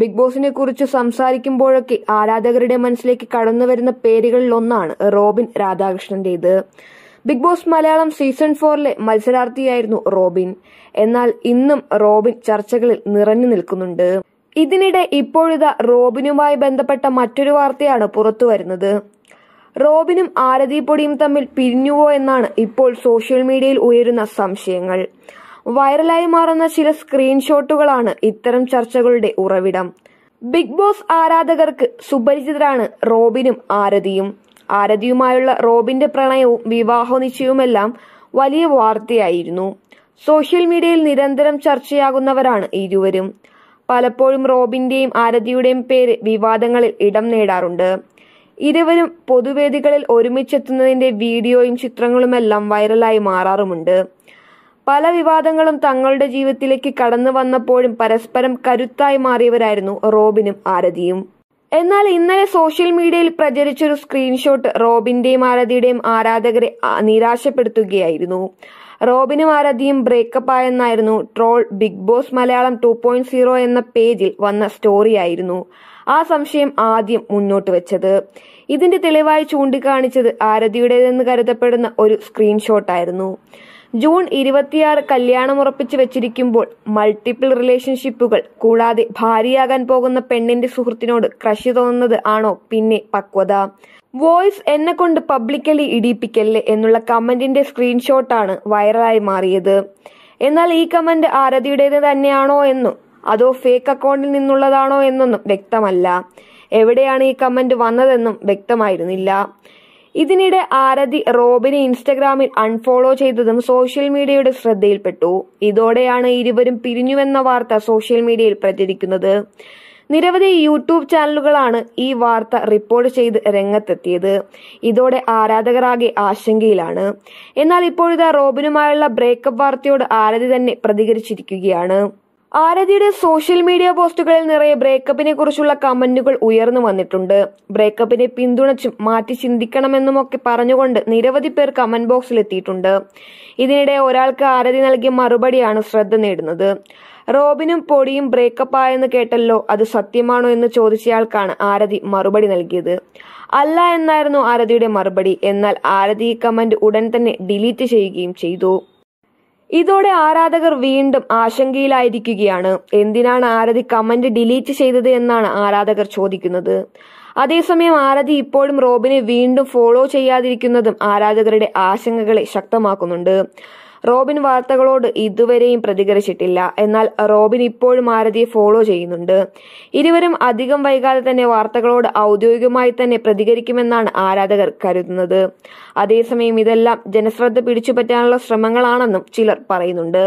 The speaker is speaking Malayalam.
ബിഗ് ബോസിനെ കുറിച്ച് സംസാരിക്കുമ്പോഴൊക്കെ ആരാധകരുടെ മനസ്സിലേക്ക് കടന്നു വരുന്ന പേരുകളിൽ ഒന്നാണ് റോബിൻ രാധാകൃഷ്ണന്റേത് ബിഗ് ബോസ് മലയാളം സീസൺ ഫോറിലെ മത്സരാർത്ഥിയായിരുന്നു റോബിൻ എന്നാൽ ഇന്നും റോബിൻ ചർച്ചകളിൽ നിറഞ്ഞു നിൽക്കുന്നുണ്ട് ഇതിനിടെ ഇപ്പോഴിതാ റോബിനുമായി ബന്ധപ്പെട്ട മറ്റൊരു വാർത്തയാണ് പുറത്തു വരുന്നത് റോബിനും ആരതിപ്പൊടിയും തമ്മിൽ പിരിഞ്ഞുവോ എന്നാണ് ഇപ്പോൾ സോഷ്യൽ മീഡിയയിൽ ഉയരുന്ന സംശയങ്ങൾ വൈറലായി മാറുന്ന ചില സ്ക്രീൻഷോട്ടുകളാണ് ഇത്തരം ചർച്ചകളുടെ ഉറവിടം ബിഗ് ബോസ് ആരാധകർക്ക് സുപരിചിതരാണ് റോബിനും ആരതിയും ആരതിയുമായുള്ള റോബിന്റെ പ്രണയവും വിവാഹ നിശ്ചയവുമെല്ലാം വലിയ വാർത്തയായിരുന്നു സോഷ്യൽ മീഡിയയിൽ നിരന്തരം ചർച്ചയാകുന്നവരാണ് ഇരുവരും പലപ്പോഴും റോബിന്റെയും ആരതിയുടെയും പേര് വിവാദങ്ങളിൽ ഇടം നേടാറുണ്ട് ഇരുവരും പൊതുവേദികളിൽ ഒരുമിച്ചെത്തുന്നതിന്റെ വീഡിയോയും ചിത്രങ്ങളുമെല്ലാം വൈറലായി മാറാറുമുണ്ട് പല വിവാദങ്ങളും തങ്ങളുടെ ജീവിതത്തിലേക്ക് കടന്നു വന്നപ്പോഴും പരസ്പരം കരുത്തായി മാറിയവരായിരുന്നു റോബിനും ആരതിയും എന്നാൽ ഇന്നലെ സോഷ്യൽ മീഡിയയിൽ പ്രചരിച്ചൊരു സ്ക്രീൻഷോട്ട് റോബിന്റെയും ആരതിയുടെയും ആരാധകരെ നിരാശപ്പെടുത്തുകയായിരുന്നു റോബിനും ആരതിയും ബ്രേക്കപ്പ് ആയെന്നായിരുന്നു troll Bigg Boss Malayalam two point zero എന്ന പേജിൽ വന്ന സ്റ്റോറിയായിരുന്നു ആ സംശയം ആദ്യം മുന്നോട്ട് വെച്ചത് ഇതിന്റെ തെളിവായി ചൂണ്ടിക്കാണിച്ചത് ആരതിയുടേതെന്ന് കരുതപ്പെടുന്ന ഒരു സ്ക്രീൻഷോട്ടായിരുന്നു ജൂൺ ഇരുപത്തിയാറ് കല്യാണമുറപ്പിച്ച് വെച്ചിരിക്കുമ്പോൾ മൾട്ടിപ്പിൾ റിലേഷൻഷിപ്പുകൾ കൂടാതെ ഭാര്യയാകാൻ പോകുന്ന പെണ്ണിന്റെ സുഹൃത്തിനോട് ക്രഷ് തോന്നുന്നത് ആണോ പിന്നെ പക്വത വോയിസ് എന്നെ കൊണ്ട് പബ്ലിക്കലി ഇടിയിപ്പിക്കല്ലേ എന്നുള്ള കമന്റിന്റെ സ്ക്രീൻഷോട്ടാണ് വൈറലായി മാറിയത് എന്നാൽ ഈ കമന്റ് ആരതിയുടേത് തന്നെയാണോ എന്നും അതോ ഫേക്ക് അക്കൗണ്ടിൽ നിന്നുള്ളതാണോ എന്നൊന്നും വ്യക്തമല്ല എവിടെയാണ് ഈ കമന്റ് വന്നതെന്നും വ്യക്തമായിരുന്നില്ല ഇതിനിടെ ആരതി റോബിനെ ഇൻസ്റ്റഗ്രാമിൽ അൺഫോളോ ചെയ്തതും സോഷ്യൽ മീഡിയയുടെ ശ്രദ്ധയിൽപ്പെട്ടു ഇതോടെയാണ് ഇരുവരും പിരിഞ്ഞുവെന്ന വാർത്ത സോഷ്യൽ മീഡിയയിൽ പ്രചരിക്കുന്നത് നിരവധി യൂട്യൂബ് ചാനലുകളാണ് ഈ വാർത്ത റിപ്പോർട്ട് ചെയ്ത് രംഗത്തെത്തിയത് ഇതോടെ ആരാധകരാകെ ആശങ്കയിലാണ് എന്നാൽ ഇപ്പോഴിതാ റോബിനുമായുള്ള ബ്രേക്കപ്പ് വാർത്തയോട് ആരതി തന്നെ പ്രതികരിച്ചിരിക്കുകയാണ് ആരതിയുടെ സോഷ്യൽ മീഡിയ പോസ്റ്റുകളിൽ നിറയെ ബ്രേക്കപ്പിനെ കുറിച്ചുള്ള കമന്റുകൾ ഉയർന്നു വന്നിട്ടുണ്ട് ബ്രേക്കപ്പിനെ പിന്തുണച്ചും മാറ്റി ചിന്തിക്കണമെന്നുമൊക്കെ പറഞ്ഞുകൊണ്ട് നിരവധി പേർ കമന്റ് ബോക്സിൽ എത്തിയിട്ടുണ്ട് ഇതിനിടെ ഒരാൾക്ക് ആരതി നൽകിയ മറുപടിയാണ് ശ്രദ്ധ നേടുന്നത് റോബിനും പൊടിയും ബ്രേക്കപ്പ് ആയെന്ന് കേട്ടല്ലോ അത് സത്യമാണോ എന്ന് ചോദിച്ചയാൾക്കാണ് ആരതി മറുപടി നൽകിയത് അല്ല എന്നായിരുന്നു ആരതിയുടെ മറുപടി എന്നാൽ ആരതി ഈ കമന്റ് ഉടൻ തന്നെ ഡിലീറ്റ് ചെയ്യുകയും ചെയ്തു ഇതോടെ ആരാധകർ വീണ്ടും ആശങ്കയിലായിരിക്കുകയാണ് എന്തിനാണ് ആരതി കമന്റ് ഡിലീറ്റ് ചെയ്തത് എന്നാണ് ആരാധകർ ചോദിക്കുന്നത് അതേസമയം ആരതി ഇപ്പോഴും റോബിനെ വീണ്ടും ഫോളോ ചെയ്യാതിരിക്കുന്നതും ആരാധകരുടെ ആശങ്കകളെ ശക്തമാക്കുന്നുണ്ട് റോബിൻ വാർത്തകളോട് ഇതുവരെയും പ്രതികരിച്ചിട്ടില്ല എന്നാൽ റോബിൻ ഇപ്പോഴും ആരതിയെ ഫോളോ ചെയ്യുന്നുണ്ട് ഇരുവരും അധികം വൈകാതെ തന്നെ വാർത്തകളോട് ഔദ്യോഗികമായി തന്നെ പ്രതികരിക്കുമെന്നാണ് ആരാധകർ കരുതുന്നത് അതേസമയം ഇതെല്ലാം ജനശ്രദ്ധ പിടിച്ചുപറ്റാനുള്ള ശ്രമങ്ങളാണെന്നും ചിലർ പറയുന്നുണ്ട്